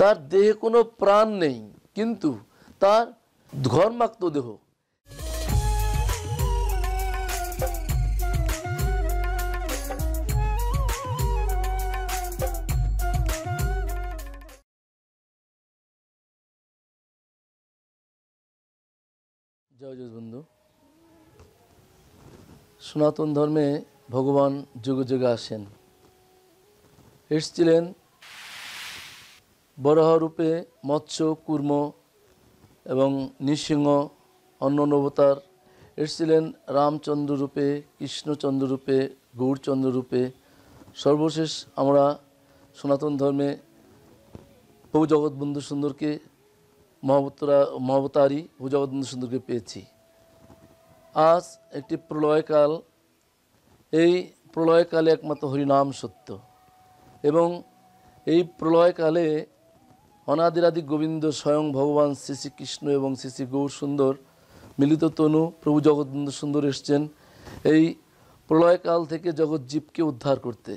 তার দেহে কোনো প্রাণ নেই কিন্তু তার ঘর্মাক্ত দেহ বন্ধু সনাতন ধর্মে ভগবান যুগ যুগে আসেন এসছিলেন বরহ রূপে মৎস্য কুর্ম এবং নৃসিংহ অন্য নবতার এসেছিলেন রামচন্দ্র রূপে কৃষ্ণচন্দ্র রূপে রূপে সর্বশেষ আমরা সনাতন ধর্মে প্রভু জগৎবন্ধু সুন্দরকে মহাবতরা মহাবতারী প্রভু জগৎবন্ধু সুন্দরকে পেয়েছি আজ একটি প্রলয়কাল এই প্রলয়কালে একমাত্র হরিনাম সত্য এবং এই প্রলয়কালে অনাদিরাদি গোবিন্দ স্বয়ং ভগবান শ্রী শ্রীকৃষ্ণ এবং শ্রী শ্রী গৌর সুন্দর মিলিত তনু প্রভু জগৎবন্ধু সুন্দর এসছেন এই প্রলয়কাল থেকে জগৎজীবকে উদ্ধার করতে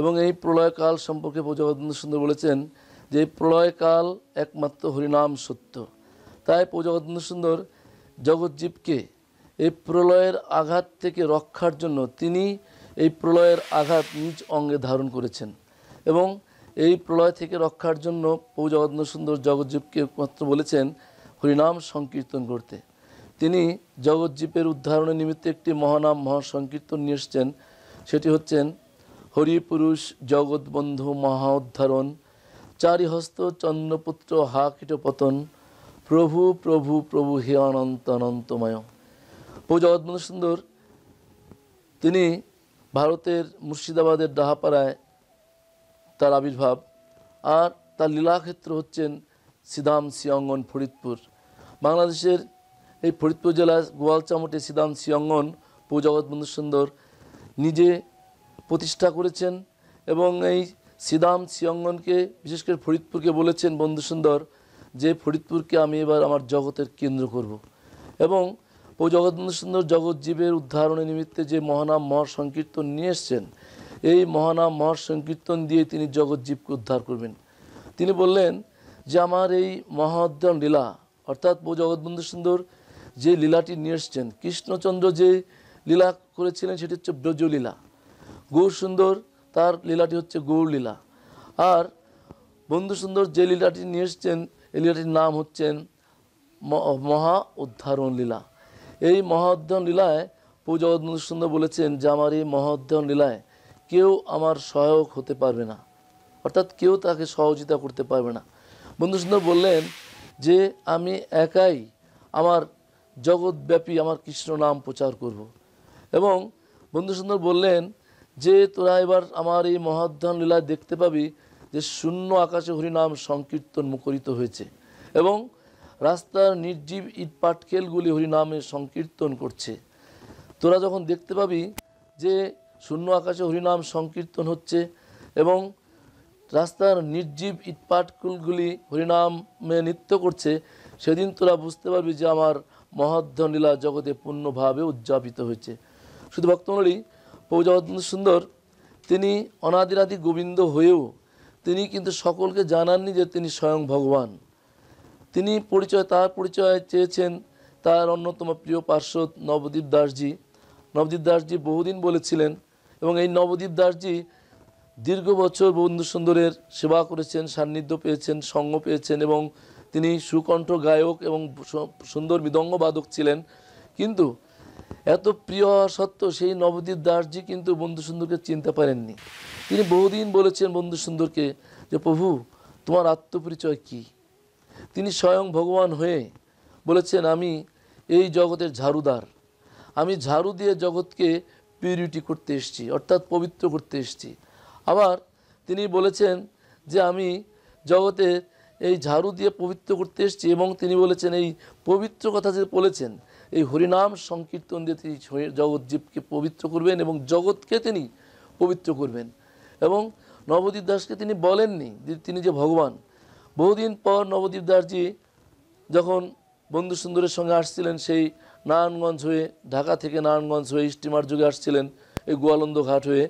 এবং এই প্রলয়কাল সম্পর্কে প্রভু জগৎবন্ধু সুন্দর বলেছেন যে প্রলয়কাল একমাত্র হরিনাম সত্য তাই প্রভু জগৎবন্ধু সুন্দর জগৎজীবকে এই প্রলয়ের আঘাত থেকে রক্ষার জন্য তিনি এই প্রলয়ের আঘাত নিজ অঙ্গে ধারণ করেছেন এবং এই প্রলয় থেকে রক্ষার জন্য প্রভু সুন্দর জগজ্জীবকে একমাত্র বলেছেন হরিনাম সংকীর্তন করতে তিনি জগজ্জীবের উদ্ধারণের নিমিত্তে একটি মহানাম মহাসংকীর্তন নিয়ে এসছেন সেটি হচ্ছেন হরিপুরুষ জগৎবন্ধু মহা উদ্ধারণ চারিহস্ত চন্দ্রপুত্র হা কীটপতন প্রভু প্রভু প্রভু হে অনন্ত অনন্তময় প্রভু জগৎবন্ধু সুন্দর তিনি ভারতের মুর্শিদাবাদের ডাহাপাড়ায় তার আবির্ভাব আর তার লীলাক্ষেত্র হচ্ছেন সিদাম সিয়ঙ্গন ফরিদপুর বাংলাদেশের এই ফরিদপুর জেলার গোয়ালচামটে সিদাম সিয়ঙ্গন বন্ধু সুন্দর নিজে প্রতিষ্ঠা করেছেন এবং এই সিদাম সিয়ঙ্গনকে বিশেষ করে ফরিদপুরকে বলেছেন বন্ধু সুন্দর যে ফরিদপুরকে আমি এবার আমার জগতের কেন্দ্র করব। এবং ও বন্ধু সুন্দর জগৎজীবের উদ্ধারণের নিমিত্তে যে মহানাম মহাসংকীর্তন নিয়ে এসছেন এই মহানাম মহাসংকীর্তন দিয়ে তিনি জগৎজীবকে উদ্ধার করবেন তিনি বললেন যে আমার এই মহাদ্যান লীলা অর্থাৎ জগৎবন্ধু সুন্দর যে লীলাটি নিয়ে এসছেন কৃষ্ণচন্দ্র যে লীলা করেছিলেন সেটি হচ্ছে ব্রজলীলা গৌর সুন্দর তার লীলাটি হচ্ছে গৌর লীলা আর বন্ধু সুন্দর যে লীলাটি নিয়ে এসছেন এই লীলাটির নাম হচ্ছেন মহা উদ্ধারণ লীলা এই মহা লীলায় পূজা সুন্দর বলেছেন যে আমার এই মহা লীলায় কেউ আমার সহায়ক হতে পারবে না অর্থাৎ কেউ তাকে সহযোগিতা করতে পারবে না বন্ধু সুন্দর বললেন যে আমি একাই আমার জগৎব্যাপী আমার কৃষ্ণ নাম প্রচার করব। এবং বন্ধু সুন্দর বললেন যে তোরা এবার আমার এই মহাধ্যান লীলায় দেখতে পাবি যে শূন্য আকাশে হরিনাম সংকীর্তন মুখরিত হয়েছে এবং রাস্তার নির্জীব ইট পাটকেলগুলি হরিনামে সংকীর্তন করছে তোরা যখন দেখতে পাবি যে শূন্য আকাশে হরিনাম সংকীর্তন হচ্ছে এবং রাস্তার নির্জীব ইটপাটকুলগুলি হরিনামে নৃত্য করছে সেদিন তোরা বুঝতে পারবি যে আমার মহাধ্য লীলা জগতে পূর্ণভাবে উদযাপিত হয়েছে শুধু ভক্তমণ্ডলী প্রভু সুন্দর তিনি অনাদিরাদি গোবিন্দ হয়েও তিনি কিন্তু সকলকে জানাননি যে তিনি স্বয়ং ভগবান তিনি পরিচয় তার পরিচয় চেয়েছেন তার অন্যতম প্রিয় পার্শ্বদ নবদ্বীপ দাসজি নবদ্বীপ দাসজি বহুদিন বলেছিলেন এবং এই নবদ্বীপ দাসজি দীর্ঘ বছর বন্ধু সুন্দরের সেবা করেছেন সান্নিধ্য পেয়েছেন সঙ্গ পেয়েছেন এবং তিনি সুকণ্ঠ গায়ক এবং সুন্দর মৃদঙ্গবাদক ছিলেন কিন্তু এত প্রিয় সত্ত্বেও সেই নবদ্বীপ দাসজি কিন্তু বন্ধু সুন্দরকে চিনতে পারেননি তিনি বহুদিন বলেছেন বন্ধু সুন্দরকে যে প্রভু তোমার আত্মপরিচয় কি তিনি স্বয়ং ভগবান হয়ে বলেছেন আমি এই জগতের ঝাড়ুদার আমি ঝাড়ু দিয়ে জগৎকে পিউরিটি করতে এসেছি অর্থাৎ পবিত্র করতে এসেছি আবার তিনি বলেছেন যে আমি জগতে এই ঝাড়ু দিয়ে পবিত্র করতে এসেছি এবং তিনি বলেছেন এই পবিত্র কথা যে বলেছেন এই হরিনাম সংকীর্তন দিয়ে তিনি জগৎজীবকে পবিত্র করবেন এবং জগৎকে তিনি পবিত্র করবেন এবং নবদ্বীপ দাসকে তিনি বলেননি যে তিনি যে ভগবান বহুদিন পর নবদ্বীপ দাসজি যখন বন্ধু সুন্দরের সঙ্গে আসছিলেন সেই নারায়ণগঞ্জ হয়ে ঢাকা থেকে নারায়ণগঞ্জ হয়ে স্টিমার যুগে আসছিলেন এই গোয়ালন্দ ঘাট হয়ে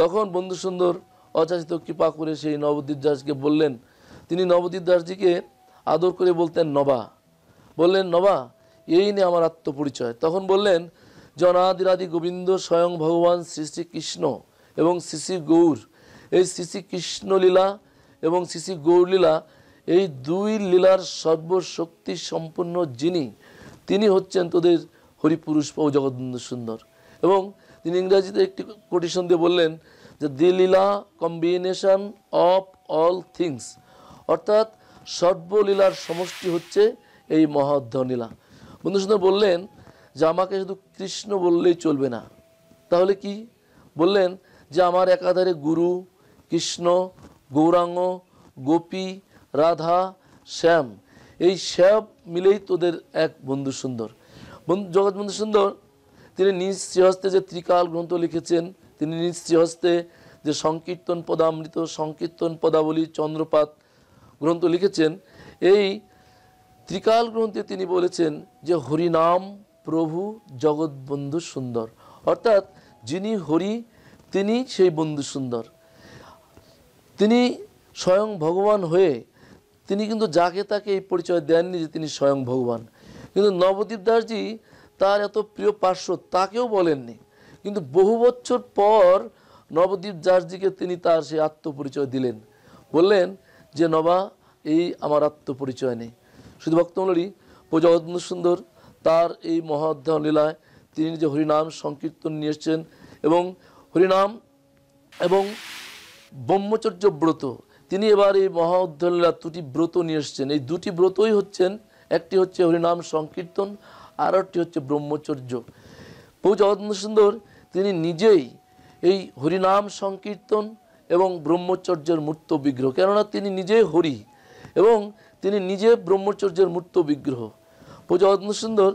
তখন বন্ধু সুন্দর অচাচিত কৃপা করে সেই নবদ্বীপ দাসকে বললেন তিনি নবদ্বীপ দাসজিকে আদর করে বলতেন নবা বললেন নবা এই নিয়ে আমার আত্মপরিচয় তখন বললেন জনাদিরাদি গোবিন্দ স্বয়ং ভগবান শ্রী শ্রীকৃষ্ণ এবং শ্রী শ্রী গৌর এই শ্রী শ্রীকৃষ্ণলীলা এবং শ্রী শ্রী গৌরলীলা এই দুই লীলার সর্বশক্তি সম্পন্ন যিনি তিনি হচ্ছেন তোদের হরিপুরুষ ও জগৎবন্ধু সুন্দর এবং তিনি ইংরাজিতে একটি কোটিশন দিয়ে বললেন যে the lila combination of all things অর্থাৎ সর্বলীলার সমষ্টি হচ্ছে এই মহাধ্বনীলা বন্ধু সুন্দর বললেন যে আমাকে শুধু কৃষ্ণ বললেই চলবে না তাহলে কি বললেন যে আমার একাধারে গুরু কৃষ্ণ গৌরাঙ্গ গোপী রাধা শ্যাম এই সব মিলেই তোদের এক বন্ধু সুন্দর জগৎ বন্ধু সুন্দর তিনি নিজ শ্রীহস্তে যে ত্রিকাল গ্রন্থ লিখেছেন তিনি নিজ শ্রীহস্তে যে সংকীর্তন পদামৃত সংকীর্তন পদাবলী চন্দ্রপাত গ্রন্থ লিখেছেন এই ত্রিকাল গ্রন্থে তিনি বলেছেন যে হরিনাম প্রভু বন্ধু সুন্দর অর্থাৎ যিনি হরি তিনি সেই বন্ধু সুন্দর তিনি স্বয়ং ভগবান হয়ে তিনি কিন্তু যাকে তাকে এই পরিচয় দেননি যে তিনি স্বয়ং ভগবান কিন্তু নবদ্বীপ দাসজি তার এত প্রিয় পার্শ্ব তাকেও বলেননি কিন্তু বহু বছর পর নবদ্বীপ দাসজিকে তিনি তার সেই আত্মপরিচয় দিলেন বললেন যে নবা এই আমার আত্মপরিচয় নেই শুধু ভক্তমূলী প্রজাগত সুন্দর তার এই মহাধ্যান লীলায় তিনি যে হরিনাম সংকীর্তন নিয়ে এসছেন এবং হরিনাম এবং ব্রহ্মচর্য ব্রত তিনি এবার এই মহাউদ্দোল্লা দুটি ব্রত নিয়ে এসছেন এই দুটি ব্রতই হচ্ছেন একটি হচ্ছে হরিনাম সংকীর্তন আর একটি হচ্ছে ব্রহ্মচর্য প্রভু সুন্দর তিনি নিজেই এই হরিনাম সংকীর্তন এবং ব্রহ্মচর্যের মূর্ত বিগ্রহ কেননা তিনি নিজে হরি এবং তিনি নিজে ব্রহ্মচর্যের মূর্ত বিগ্রহ প্রভু সুন্দর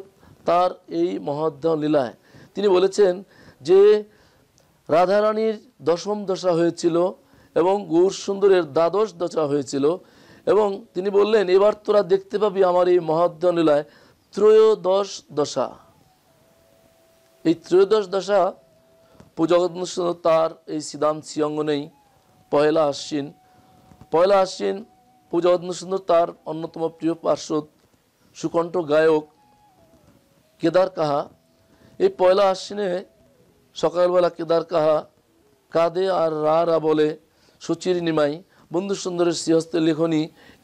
তার এই মহাধ্যান লীলায় তিনি বলেছেন যে রাধারানীর দশম দশা হয়েছিল এবং গৌর সুন্দরের দ্বাদশ দচা হয়েছিল এবং তিনি বললেন এবার তোরা দেখতে পাবি আমার এই মহাদ্যানীলায় ত্রয়োদশ দশা এই ত্রয়োদশ দশা পূজগন্ধ তার এই সিদাম শ্রীঙ্গনেই পয়লা আশ্বিন পয়লা আশ্বিন পূজগন্ধ তার অন্যতম প্রিয় পার্শ্বদ সুকণ্ঠ গায়ক কেদার কাহা এই পয়লা আশ্বিনে সকালবেলা কেদার কাহা কাঁদে আর রা রা বলে সুচির নিমাই বন্ধু সুন্দরের শ্রীহস্তের লেখনী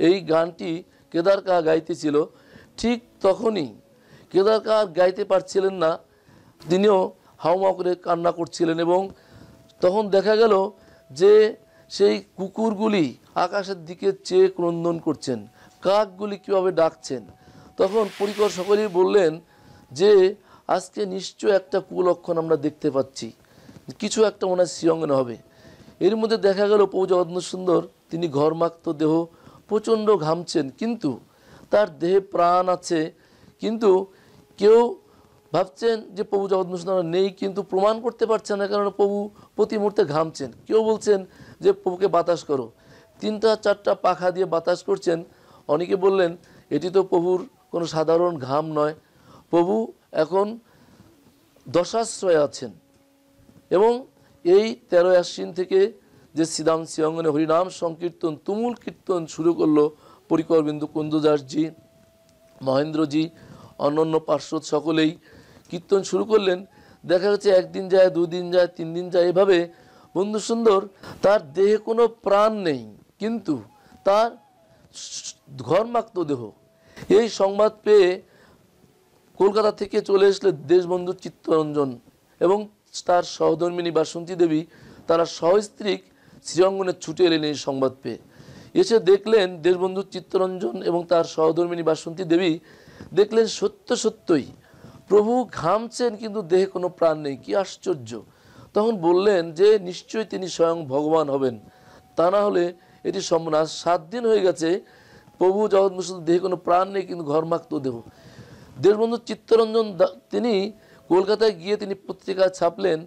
এই গানটি কেদার কা গাইতেছিল ঠিক তখনই কেদার কা গাইতে পারছিলেন না তিনিও হাওমা করে কান্না করছিলেন এবং তখন দেখা গেল যে সেই কুকুরগুলি আকাশের দিকে চেয়ে ক্রন্দন করছেন কাকগুলি কীভাবে ডাকছেন তখন পরিকর সকলেই বললেন যে আজকে নিশ্চয় একটা কুলক্ষণ আমরা দেখতে পাচ্ছি কিছু একটা মনে হয় হবে এর মধ্যে দেখা গেল পৌজগদ্ন সুন্দর তিনি ঘরমাক্ত দেহ প্রচণ্ড ঘামছেন কিন্তু তার দেহে প্রাণ আছে কিন্তু কেউ ভাবছেন যে প্রভু জগন্নাথ সুন্দর নেই কিন্তু প্রমাণ করতে পারছেন না কারণ প্রভু প্রতি মুহূর্তে ঘামছেন কেউ বলছেন যে প্রভুকে বাতাস করো তিনটা চারটা পাখা দিয়ে বাতাস করছেন অনেকে বললেন এটি তো প্রভুর কোনো সাধারণ ঘাম নয় প্রভু এখন দশাশ্রয় আছেন এবং এই তেরো আশ্বিন থেকে যে সিদাম শ্রীঙ্গনে হরিনাম সংকীর্তন তুমুল কীর্তন শুরু করলো পরিকরবিন্দু কুন্দদাসজি মহেন্দ্রজি অন্য পার্শ্বদ সকলেই কীর্তন শুরু করলেন দেখা গেছে একদিন যায় দুদিন যায় তিন দিন যায় এভাবে বন্ধু সুন্দর তার দেহে কোনো প্রাণ নেই কিন্তু তার ঘরমাক্ত দেহ এই সংবাদ পেয়ে কলকাতা থেকে চলে এসলে দেশবন্ধু চিত্তরঞ্জন এবং তার সহধর্মিনী বাসন্তী দেবী তারা সহস্ত্রিক শ্রীরঙ্গনে ছুটে এলেন এই সংবাদ পেয়ে এসে দেখলেন দেশবন্ধু চিত্তরঞ্জন এবং তার সহধর্মিনী বাসন্তী দেবী দেখলেন সত্য সত্যই প্রভু ঘামছেন কিন্তু দেহে কোনো প্রাণ নেই কি আশ্চর্য তখন বললেন যে নিশ্চয়ই তিনি স্বয়ং ভগবান হবেন তা না হলে এটি সম্রাজ সাত দিন হয়ে গেছে প্রভু জগৎ দেহে কোনো প্রাণ নেই কিন্তু ঘরমাক্ত দেহ দেশবন্ধু চিত্তরঞ্জন তিনি কলকাতায় গিয়ে তিনি পত্রিকা ছাপলেন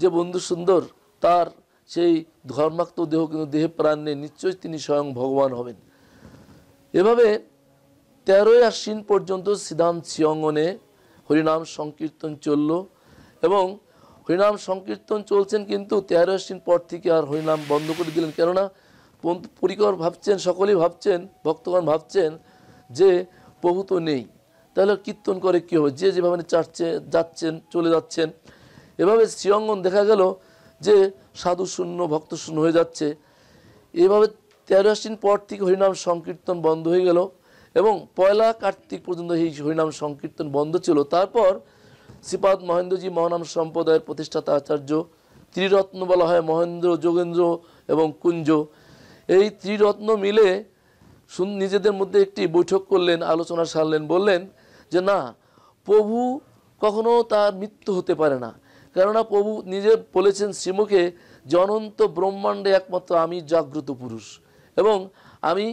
যে বন্ধু সুন্দর তার সেই ধর্মাক্ত দেহ কিন্তু দেহে প্রাণ নেই নিশ্চয়ই তিনি স্বয়ং ভগবান হবেন এভাবে তেরোই আশ্বিন পর্যন্ত সিদাম সিয়ঙ্গনে হরিনাম সংকীর্তন চলল এবং হরিনাম সংকীর্তন চলছেন কিন্তু তেরো আশ্বিন পর থেকে আর হরিনাম বন্ধ করে দিলেন কেননা পরিকর ভাবছেন সকলেই ভাবছেন ভক্তগণ ভাবছেন যে প্রভু তো নেই তাহলে কীর্তন করে কী হবে যে যেভাবে মানে চাচ্ছে যাচ্ছেন চলে যাচ্ছেন এভাবে শ্রীঅঙ্গন দেখা গেল যে সাধু শূন্য ভক্ত শূন্য হয়ে যাচ্ছে এভাবে তেরো দিন পর থেকে হরিনাম সংকীর্তন বন্ধ হয়ে গেল এবং পয়লা কার্তিক পর্যন্ত এই হরিনাম সংকীর্তন বন্ধ ছিল তারপর শ্রীপাদ মহেন্দ্রজি মহানাম সম্প্রদায়ের প্রতিষ্ঠাতা আচার্য ত্রিরত্ন বলা হয় মহেন্দ্র যোগেন্দ্র এবং কুঞ্জ এই ত্রিরত্ন মিলে নিজেদের মধ্যে একটি বৈঠক করলেন আলোচনা সারলেন বললেন যে না প্রভু কখনো তার মৃত্যু হতে পারে না কেননা প্রভু নিজে বলেছেন শ্রীমুখে জনন্ত ব্রহ্মাণ্ডে একমাত্র আমি জাগ্রত পুরুষ এবং আমি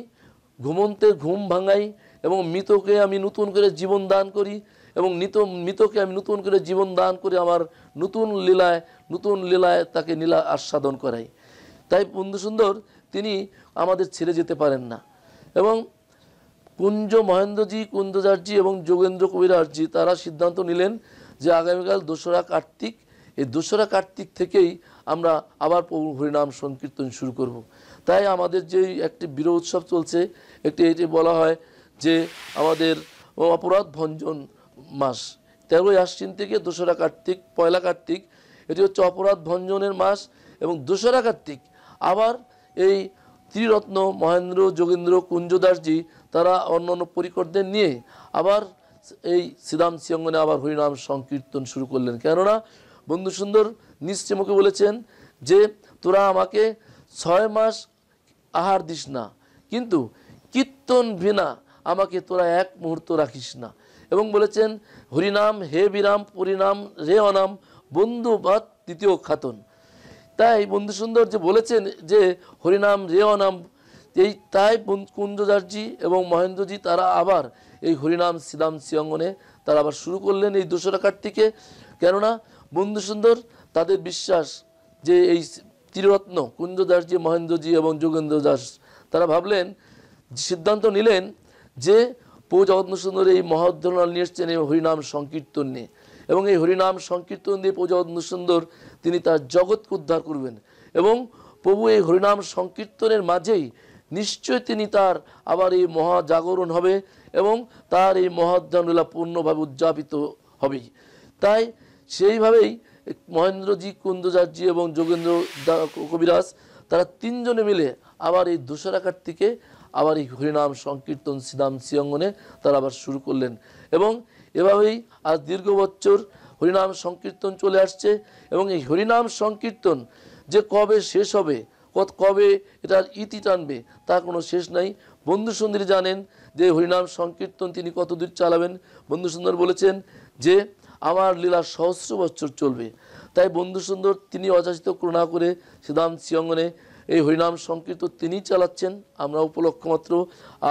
ঘুমন্তে ঘুম ভাঙাই এবং মৃতকে আমি নতুন করে জীবন দান করি এবং নিত মৃতকে আমি নতুন করে জীবন দান করে আমার নতুন লীলায় নতুন লীলায় তাকে নীলা আস্বাদন করাই তাই বন্ধু সুন্দর তিনি আমাদের ছেড়ে যেতে পারেন না এবং কুঞ্জ মহেন্দ্রজি কুন্দজারজি এবং যোগেন্দ্র কবিরাজজি তারা সিদ্ধান্ত নিলেন যে আগামীকাল দোসরা কার্তিক এই দোসরা কার্তিক থেকেই আমরা আবার প্রভু হরিনাম সংকীর্তন শুরু করব। তাই আমাদের যে একটি বীর উৎসব চলছে একটি এটি বলা হয় যে আমাদের অপরাধ ভঞ্জন মাস তেরোই আশ্বিন থেকে দোসরা কার্তিক পয়লা কার্তিক এটি হচ্ছে অপরাধ ভঞ্জনের মাস এবং দোসরা কার্তিক আবার এই ত্রিরত্ন মহেন্দ্র যোগেন্দ্র কুঞ্জদাসজি তারা অন্য অন্য পরিকরদের নিয়ে আবার এই শ্রীরাম সিয়ঙ্গনে আবার হরিনাম সংকীর্তন শুরু করলেন কেননা বন্ধু সুন্দর নিশ্চয় মুখে বলেছেন যে তোরা আমাকে ছয় মাস আহার দিস না কিন্তু কীর্তন ভিনা আমাকে তোরা এক মুহূর্ত রাখিস না এবং বলেছেন হরিনাম হে বিরাম পরিণাম রে অনাম বন্ধু বা তৃতীয় খাতন তাই বন্ধু সুন্দর যে বলেছেন যে হরিনাম নাম এই তাই কুঞ্জদারজি এবং মহেন্দ্রজি তারা আবার এই হরিনাম শ্রীরাম শ্রীঅঙ্গনে তারা আবার শুরু করলেন এই দোসরা কার্তিকে কেননা বন্ধু সুন্দর তাদের বিশ্বাস যে এই ত্রিরত্ন কুঞ্জদাসজি মহেন্দ্রজি এবং যোগেন্দ্র দাস তারা ভাবলেন সিদ্ধান্ত নিলেন যে পৌ জগৎ সুন্দর এই মহোদ্দনাল নিয়ে এসছেন এই হরিনাম সংকীর্তন নিয়ে এবং এই হরিনাম সংকীর্তন দিয়ে পূজা সুন্দর তিনি তার জগৎকে উদ্ধার করবেন এবং প্রভু এই হরিনাম সংকীর্তনের মাঝেই নিশ্চয় তিনি তার আবার এই মহাজাগরণ হবে এবং তার এই মহাধ্যানলীলা পূর্ণভাবে উদযাপিত হবেই তাই সেইভাবেই মহেন্দ্রজি কুন্দজাতজি এবং যোগেন্দ্র কবিরাজ তারা তিনজনে মিলে আবার এই দোসরা কার্তিকে আবার এই হরিনাম সংকীর্তন শ্রীরাম শ্রীঅঙ্গনে তারা আবার শুরু করলেন এবং এভাবেই আজ দীর্ঘ বছর হরিনাম সংকীর্তন চলে আসছে এবং এই হরিনাম সংকীর্তন যে কবে শেষ হবে কত কবে এটার ইতি টানবে তার কোনো শেষ নাই বন্ধু সুন্দরী জানেন যে হরিনাম সংকীর্তন তিনি কতদূর চালাবেন বন্ধু সুন্দর বলেছেন যে আমার লীলা সহস্র বছর চলবে তাই বন্ধু সুন্দর তিনি অযাচিত করুণা করে সিদাম সিয়ঙ্গনে এই হরিনাম সংকীর্তন তিনি চালাচ্ছেন আমরা উপলক্ষ মাত্র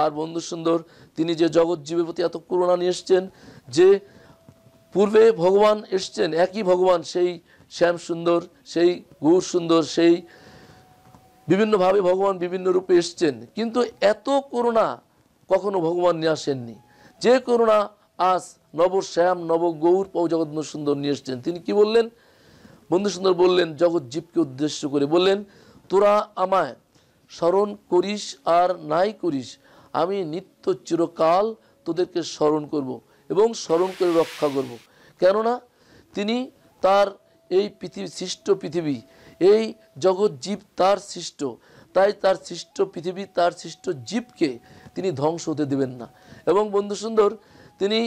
আর বন্ধু সুন্দর তিনি যে জগৎ জীবের প্রতি এত করুণা নিয়ে এসছেন যে পূর্বে ভগবান এসছেন একই ভগবান সেই শ্যাম সুন্দর সেই গৌর সুন্দর সেই বিভিন্নভাবে ভগবান বিভিন্ন রূপে এসছেন কিন্তু এত করুণা কখনো ভগবান নিয়ে আসেননি যে করুণা আজ নব শ্যাম নব গৌর পৌজগৎন সুন্দর নিয়ে এসছেন তিনি কি বললেন বন্ধু সুন্দর বললেন জগৎ জীবকে উদ্দেশ্য করে বললেন তোরা আমায় স্মরণ করিস আর নাই করিস আমি নিত্য চিরকাল তোদেরকে স্মরণ করবো এবং স্মরণ করে রক্ষা করব। কেননা তিনি তার এই পৃথিবী সৃষ্ট পৃথিবী এই জগৎ জীব তার সৃষ্ট তাই তার সৃষ্ট পৃথিবী তার সৃষ্ট জীবকে তিনি ধ্বংস হতে দেবেন না এবং বন্ধু সুন্দর তিনি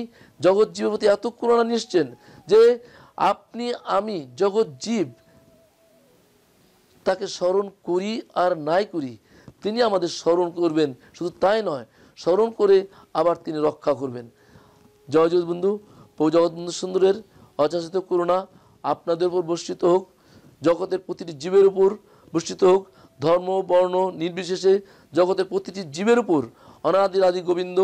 জগৎ জীবের প্রতি এত করুণা নিশ্চেন যে আপনি আমি জগৎ জীব তাকে স্মরণ করি আর নাই করি তিনি আমাদের স্মরণ করবেন শুধু তাই নয় স্মরণ করে আবার তিনি রক্ষা করবেন জয়জগৎ বন্ধু প্রভু জগৎবন্ধু সুন্দরের অচাচিত করুণা আপনাদের উপর বর্ষিত হোক জগতের প্রতিটি জীবের উপর বর্ষিত হোক ধর্ম বর্ণ নির্বিশেষে জগতের প্রতিটি জীবের উপর অনাদির আদি গোবিন্দ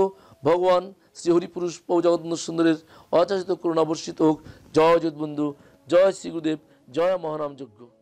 ভগবান শ্রী হরিপুরুষ প্রভু জগৎবন্ধু সুন্দরের অচাচিত করুণা বর্ষিত হোক জয় বন্ধু জয় শ্রী গুরুদেব জয় মহানাম যজ্ঞ